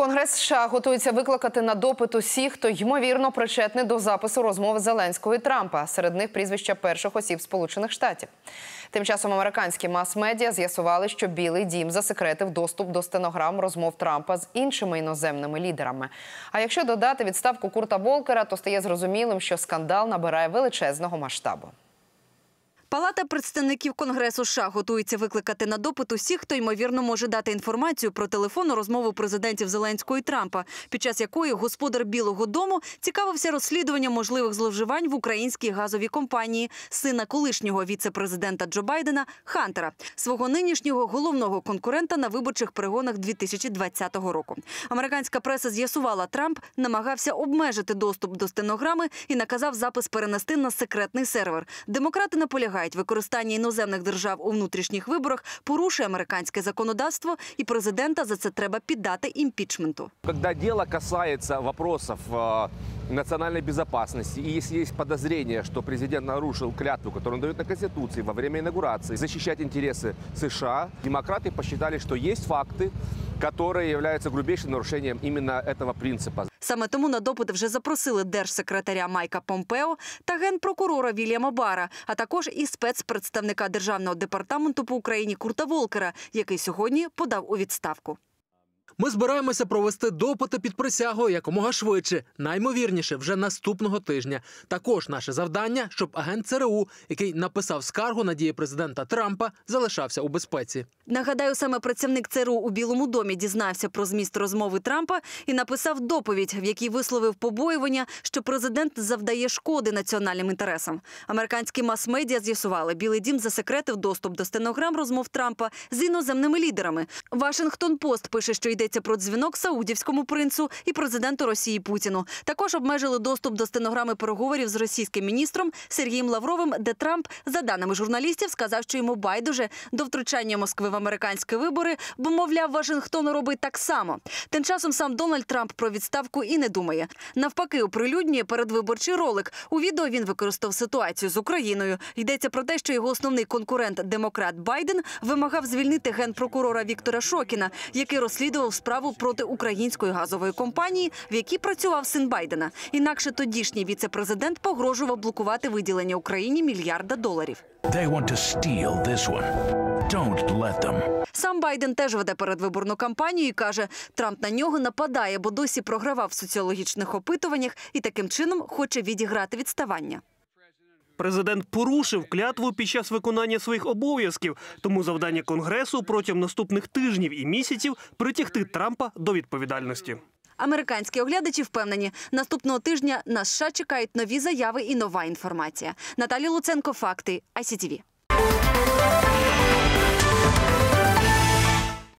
Конгрес США готується викликати на допит усіх, хто ймовірно причетний до запису розмови Зеленського і Трампа. Серед них прізвища перших осіб Сполучених Штатів. Тим часом американські мас-медіа з'ясували, що Білий Дім засекретив доступ до стенограм розмов Трампа з іншими іноземними лідерами. А якщо додати відставку Курта Волкера, то стає зрозумілим, що скандал набирає величезного масштабу. Палата представників Конгресу США готується викликати на допит усіх, хто ймовірно може дати інформацію про телефонну розмову президентів Зеленського і Трампа, під час якої господар Білого Дому цікавився розслідуванням можливих зловживань в українській газовій компанії сина колишнього віце-президента Джо Байдена Хантера, свого нинішнього головного конкурента на виборчих перегонах 2020 року. Американська преса з'ясувала, Трамп намагався обмежити доступ до стенограми і наказав запис перенести на секретний сервер. Демократи наполягають вважають, використання іноземних держав у внутрішніх виборах порушує американське законодавство, і президента за це треба піддати імпічменту. Коли діло касається питань национальной безопасности. И если есть подозрение, что президент нарушил клятву, которую он дает на Конституции во время инаугурации, защищать интересы США, демократы посчитали, что есть факты, которые являются грубейшим нарушением именно этого принципа. Саме тому на допит вже запросили держсекретаря Майка Помпео та генпрокурора Вільяма Бара, а також і спецпредставника державного департаменту по Україні Курта Волкера, який сьогодні подав у відставку. Ми збираємося провести допити під присягою якомога швидше, наймовірніше, вже наступного тижня. Також наше завдання, щоб агент ЦРУ, який написав скаргу на дії президента Трампа, залишався у безпеці. Нагадаю, саме працівник ЦРУ у Білому домі дізнався про зміст розмови Трампа і написав доповідь, в якій висловив побоювання, що президент завдає шкоди національним інтересам. Американські мас-медіа з'ясували, білий дім засекретив доступ до стенограм розмов Трампа з іноземними лідерами. Вашингтон Пост пише, що йдеться про дзвінок саудівському принцу і президенту Росії Путіну. Також обмежили доступ до стенограми переговорів з російським міністром Сергієм Лавровим, де Трамп, за даними журналістів, сказав, що йому байдуже до втручання Москви в американські вибори, бо мовляв, Вашингтон робить так само. Тим часом сам Дональд Трамп про відставку і не думає. Навпаки, оприлюднює передвиборчий ролик. У відео він використав ситуацію з Україною. Йдеться про те, що його основний конкурент демократ Байден вимагав звільнити генпрокурора Віктора Шокіна, який розслідував розслідував справу проти української газової компанії, в якій працював син Байдена. Інакше тодішній віце-президент погрожував блокувати виділення Україні мільярда доларів. Сам Байден теж веде передвиборну кампанію і каже, Трамп на нього нападає, бо досі програвав в соціологічних опитуваннях і таким чином хоче відіграти відставання. Президент порушив клятву під час виконання своїх обов'язків, тому завдання конгресу протягом наступних тижнів і місяців притягти Трампа до відповідальності. Американські оглядачі впевнені, наступного тижня на США чекають нові заяви і нова інформація. Наталі Луценко, факти ICTV.